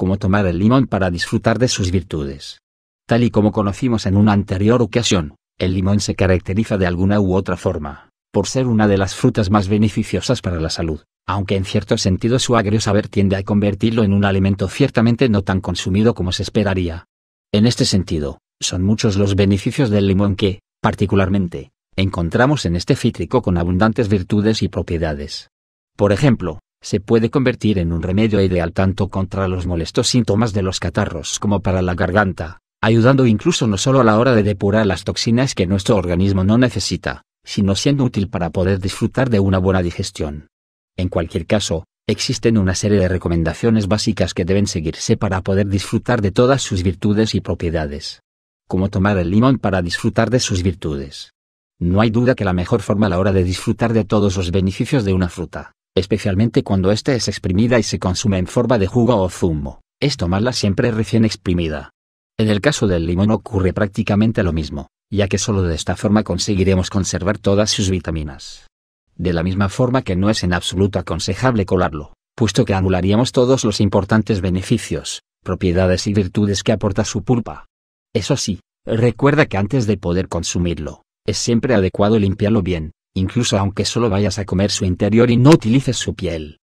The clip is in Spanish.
como tomar el limón para disfrutar de sus virtudes. Tal y como conocimos en una anterior ocasión, el limón se caracteriza de alguna u otra forma, por ser una de las frutas más beneficiosas para la salud, aunque en cierto sentido su agrio saber tiende a convertirlo en un alimento ciertamente no tan consumido como se esperaría. En este sentido, son muchos los beneficios del limón que, particularmente, encontramos en este cítrico con abundantes virtudes y propiedades. Por ejemplo, se puede convertir en un remedio ideal tanto contra los molestos síntomas de los catarros como para la garganta, ayudando incluso no solo a la hora de depurar las toxinas que nuestro organismo no necesita, sino siendo útil para poder disfrutar de una buena digestión. En cualquier caso, existen una serie de recomendaciones básicas que deben seguirse para poder disfrutar de todas sus virtudes y propiedades. Como tomar el limón para disfrutar de sus virtudes. No hay duda que la mejor forma a la hora de disfrutar de todos los beneficios de una fruta especialmente cuando ésta es exprimida y se consume en forma de jugo o zumo, es tomarla siempre recién exprimida. En el caso del limón ocurre prácticamente lo mismo, ya que solo de esta forma conseguiremos conservar todas sus vitaminas. De la misma forma que no es en absoluto aconsejable colarlo, puesto que anularíamos todos los importantes beneficios, propiedades y virtudes que aporta su pulpa. Eso sí, recuerda que antes de poder consumirlo, es siempre adecuado limpiarlo bien, incluso aunque solo vayas a comer su interior y no utilices su piel.